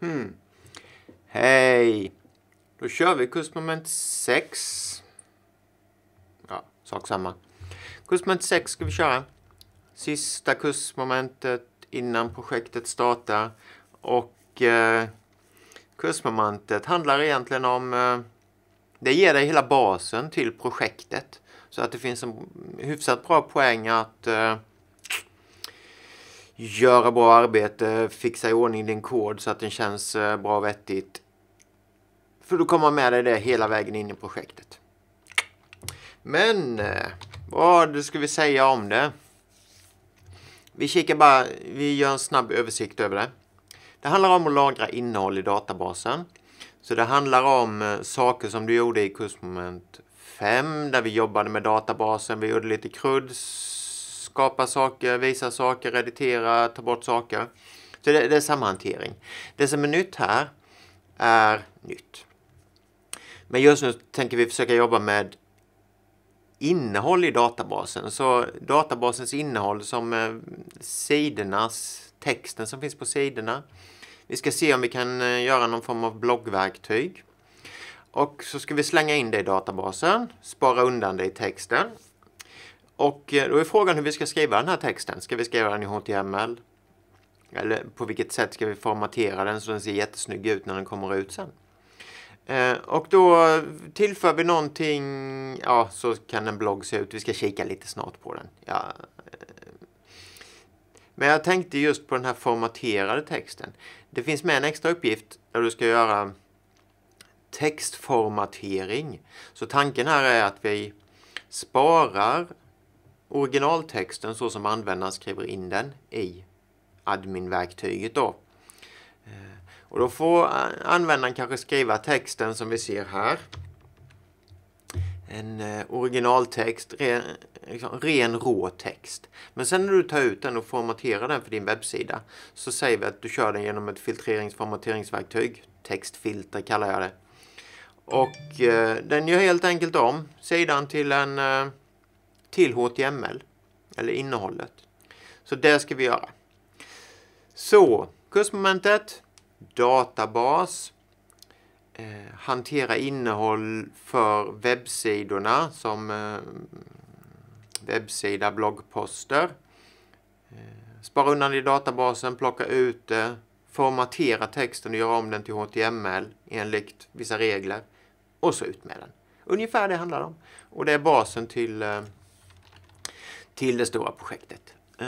Hmm. Hej! Då kör vi kursmoment 6. Ja, sak samma. Kursmoment 6 ska vi köra. Sista kursmomentet innan projektet startar. Och eh, kursmomentet handlar egentligen om... Eh, det ger dig hela basen till projektet. Så att det finns en hyfsat bra poäng att eh, göra bra arbete, fixa i ordning din kod så att den känns eh, bra och vettigt. För du kommer med dig det hela vägen in i projektet. Men eh, vad ska vi säga om det? Vi kikar bara, vi gör en snabb översikt över det. Det handlar om att lagra innehåll i databasen. Så det handlar om eh, saker som du gjorde i kursmoment 5 där vi jobbade med databasen, vi gjorde lite kruds skapa saker, visa saker, redigera, ta bort saker. Så det, det är samma hantering. Det som är nytt här är nytt. Men just nu tänker vi försöka jobba med innehåll i databasen. Så databasens innehåll som eh, sidornas, texten som finns på sidorna. Vi ska se om vi kan eh, göra någon form av bloggverktyg. Och så ska vi slänga in det i databasen, spara undan det i texten och eh, då är frågan hur vi ska skriva den här texten. Ska vi skriva den i HTML? Eller på vilket sätt ska vi formatera den så den ser jättesnygg ut när den kommer ut sen? Eh, och då tillför vi någonting, ja så kan en blogg se ut. Vi ska kika lite snart på den. Ja. Eh. Men jag tänkte just på den här formaterade texten. Det finns med en extra uppgift där du ska göra textformatering. Så tanken här är att vi sparar originaltexten så som användaren skriver in den i adminverktyget då. Eh, och då får användaren kanske skriva texten som vi ser här. En eh, originaltext, ren, liksom ren rå text. Men sen när du tar ut den och formaterar den för din webbsida så säger vi att du kör den genom ett filtreringsformateringsverktyg. Textfilter kallar jag det. Och eh, den gör helt enkelt om sidan till en eh, till HTML, eller innehållet. Så det ska vi göra. Så, kursmomentet, databas, eh, hantera innehåll för webbsidorna som eh, webbsida, bloggposter. Eh, spara undan i databasen, plocka ut det, formatera texten och göra om den till HTML enligt vissa regler och så ut med den. Ungefär det handlar om. Och det är basen till eh, till det stora projektet. Eh,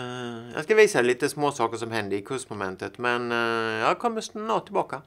jag ska visa lite småsaker som hände i kursmomentet men eh, jag kommer snart tillbaka.